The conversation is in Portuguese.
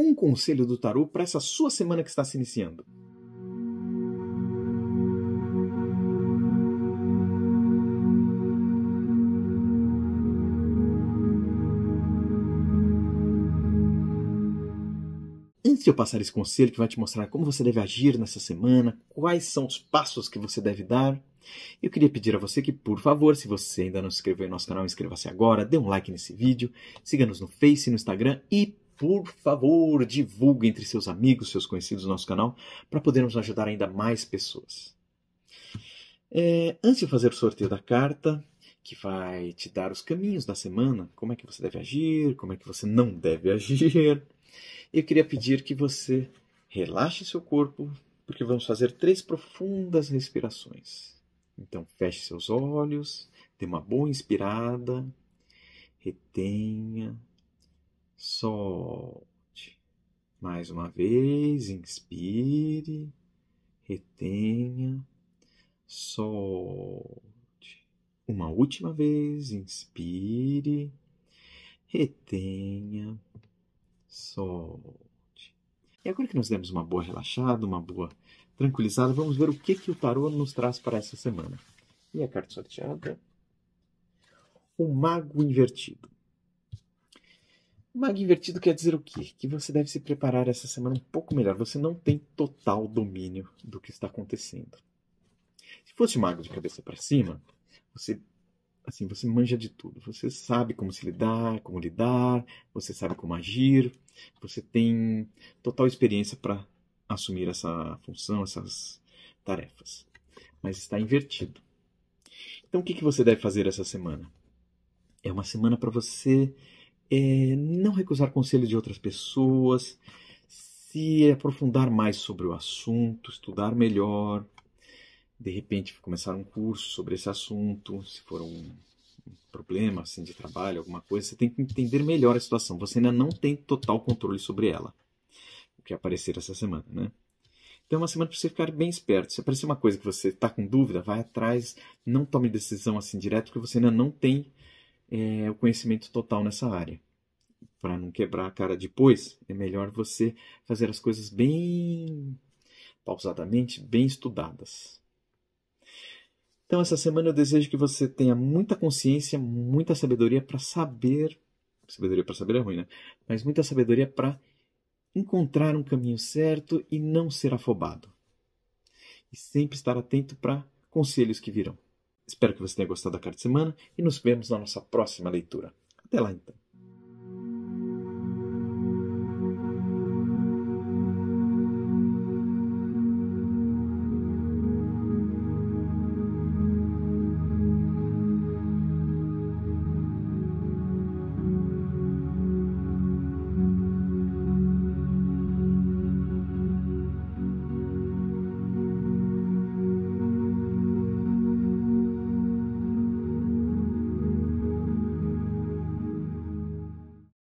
um conselho do tarô para essa sua semana que está se iniciando. Antes de eu passar esse conselho que vai te mostrar como você deve agir nessa semana, quais são os passos que você deve dar, eu queria pedir a você que, por favor, se você ainda não se inscreveu em nosso canal, inscreva-se agora, dê um like nesse vídeo, siga-nos no Face, no Instagram e por favor, divulgue entre seus amigos, seus conhecidos, nosso canal, para podermos ajudar ainda mais pessoas. É, antes de fazer o sorteio da carta, que vai te dar os caminhos da semana, como é que você deve agir, como é que você não deve agir, eu queria pedir que você relaxe seu corpo, porque vamos fazer três profundas respirações. Então, feche seus olhos, dê uma boa inspirada, retenha solte. Mais uma vez, inspire, retenha, solte. Uma última vez, inspire, retenha, solte. E agora que nós demos uma boa relaxada, uma boa tranquilizada, vamos ver o que, que o tarô nos traz para essa semana. E a carta sorteada? O Mago Invertido. Mag invertido quer dizer o quê? Que você deve se preparar essa semana um pouco melhor. Você não tem total domínio do que está acontecendo. Se fosse mago de cabeça para cima, você assim, você manja de tudo. Você sabe como se lidar, como lidar, você sabe como agir, você tem total experiência para assumir essa função, essas tarefas. Mas está invertido. Então o que, que você deve fazer essa semana? É uma semana para você é, não recusar conselhos de outras pessoas, se aprofundar mais sobre o assunto, estudar melhor, de repente começar um curso sobre esse assunto, se for um problema assim de trabalho, alguma coisa, você tem que entender melhor a situação. Você ainda não tem total controle sobre ela, o que aparecer essa semana, né? Então é uma semana para você ficar bem esperto. Se aparecer uma coisa que você está com dúvida, vai atrás, não tome decisão assim direto, porque você ainda não tem é, o conhecimento total nessa área para não quebrar a cara depois, é melhor você fazer as coisas bem pausadamente, bem estudadas. Então, essa semana eu desejo que você tenha muita consciência, muita sabedoria para saber. Sabedoria para saber é ruim, né? Mas muita sabedoria para encontrar um caminho certo e não ser afobado. E sempre estar atento para conselhos que virão. Espero que você tenha gostado da carta de semana e nos vemos na nossa próxima leitura. Até lá então.